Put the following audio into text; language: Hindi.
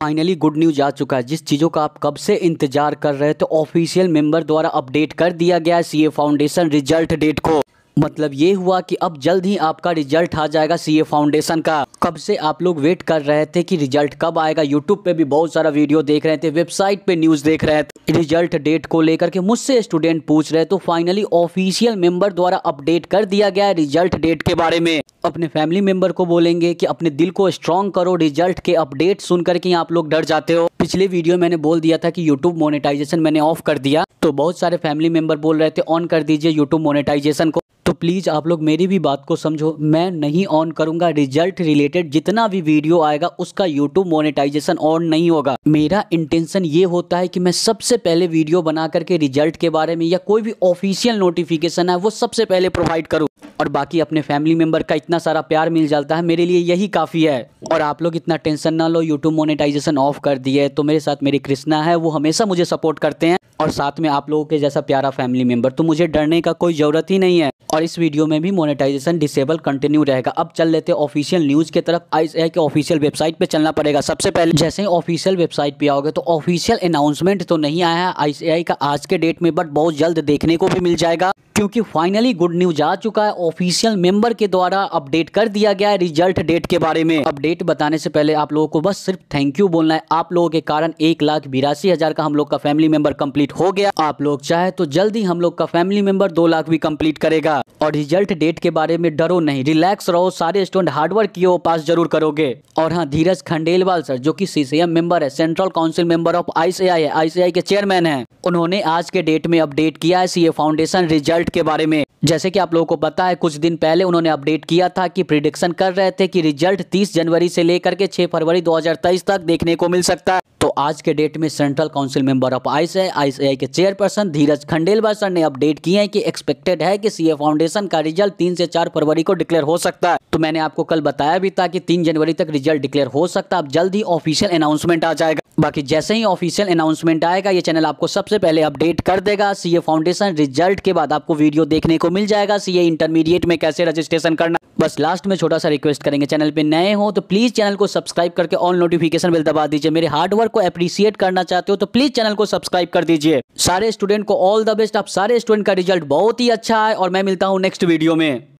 फाइनली गुड न्यूज आ चुका है जिस चीज़ों का आप कब से इंतजार कर रहे थे ऑफिशियल मेंबर द्वारा अपडेट कर दिया गया सीए फाउंडेशन रिजल्ट डेट को मतलब ये हुआ कि अब जल्द ही आपका रिजल्ट आ जाएगा सीए फाउंडेशन का कब से आप लोग वेट कर रहे थे कि रिजल्ट कब आएगा यूट्यूब पे भी बहुत सारा वीडियो देख रहे थे वेबसाइट पे न्यूज़ देख रहे थे रिजल्ट डेट को लेकर के मुझसे स्टूडेंट पूछ रहे तो फाइनली ऑफिशियल मेंबर द्वारा अपडेट कर दिया गया है रिजल्ट डेट के बारे में अपने फैमिली मेंबर को बोलेंगे कि अपने दिल को स्ट्रांग करो रिजल्ट के अपडेट सुन के आप लोग डर जाते हो पिछले वीडियो मैंने बोल दिया था कि यूट्यूब मोनेटाइजेशन मैंने ऑफ कर दिया तो बहुत सारे फैमिली मेंबर बोल रहे थे ऑन कर दीजिए यूट्यूब मोनेटाइजेशन को प्लीज़ आप लोग मेरी भी बात को समझो मैं नहीं ऑन करूंगा रिजल्ट रिलेटेड जितना भी वीडियो आएगा उसका यूट्यूब मोनेटाइजेशन ऑन नहीं होगा मेरा इंटेंशन ये होता है कि मैं सबसे पहले वीडियो बना करके रिजल्ट के बारे में या कोई भी ऑफिशियल नोटिफिकेशन है वो सबसे पहले प्रोवाइड करूँ और बाकी अपने फैमिली मेंबर का इतना सारा प्यार मिल जाता है मेरे लिए यही काफ़ी है और आप लोग इतना टेंशन ना लो यूट्यूब मोनेटाइजेशन ऑफ कर दिए तो मेरे साथ मेरी कृष्णा है वो हमेशा मुझे सपोर्ट करते हैं और साथ में आप लोगों के जैसा प्यारा फैमिली मेंबर तो मुझे डरने का कोई ज़रूरत ही नहीं है और इस वीडियो में भी मोनेटाइजेशन डिसेबल कंटिन्यू रहेगा अब चल लेते हैं ऑफिशियल न्यूज़ की तरफ आई के ऑफिशियल वेबसाइट पे चलना पड़ेगा सबसे पहले जैसे ही ऑफिशियल वेबसाइट पे आओगे तो ऑफिशियल अनाउंसमेंट तो नहीं आया है आई का आज के डेट में बट बहुत जल्द देखने को भी मिल जाएगा क्योंकि फाइनली गुड न्यूज आ चुका है ऑफिशियल मेंबर के द्वारा अपडेट कर दिया गया है रिजल्ट डेट के बारे में अपडेट बताने से पहले आप लोगों को बस सिर्फ थैंक यू बोलना है आप लोगों के कारण एक लाख बिरासी हजार का हम लोग का फैमिली मेंबर कंप्लीट हो गया आप लोग चाहे तो जल्दी हम लोग का फैमिली मेंबर दो लाख भी कंप्लीट करेगा और रिजल्ट डेट के बारे में डरो नहीं रिलैक्स रहो सारे स्टूडेंट हार्डवर्क किए पास जरूर करोगे और हाँ धीरज खंडेलवाल सर जो कि सीसीएम मेंबर है central council member of ICI है आईसीआई के चेयरमैन है उन्होंने आज के डेट में अपडेट किया है सीए फाउंडेशन रिजल्ट के बारे में जैसे कि आप लोगों को पता है कुछ दिन पहले उन्होंने अपडेट किया था कि प्रिडिक्शन कर रहे थे कि रिजल्ट 30 जनवरी से लेकर के 6 फरवरी 2023 तक देखने को मिल सकता है आज के डेट में central council member of I ICI के चेयरपर्सन धीरज खंडेलवा सर ने अपडेट किए हैं कि एक्सपेक्टेड है कि सीए फाउंडेशन का रिजल्ट तीन से चार फरवरी को डिक्लेयर हो सकता है तो मैंने आपको कल बताया भी था कि तीन जनवरी तक रिजल्ट डिक्लेयर हो सकता है अब जल्द ही ऑफिशियल अनाउंसमेंट आ जाएगा बाकी जैसे ही ऑफिशियल अनाउंसमेंट आएगा ये चैनल आपको सबसे पहले अपडेट कर देगा सीए फाउंडेशन रिजल्ट के बाद आपको वीडियो देखने को मिल जाएगा सीए इंटरमीडिएट में कैसे रजिस्ट्रेशन करना बस लास्ट में छोटा सा रिक्वेस्ट करेंगे चैनल पे नए हो तो प्लीज़ चैनल को सब्सक्राइब करके ऑल नोटिफिकेशन बिल दबा दीजिए मेरे हार्डवर्क को अप्रिशिएट करना चाहते हो तो प्लीज़ चैनल को सब्सक्राइब कर दीजिए सारे स्टूडेंट को ऑल द बेस्ट आप सारे स्टूडेंट का रिजल्ट बहुत ही अच्छा है और मैं मिलता हूँ नेक्स्ट वीडियो में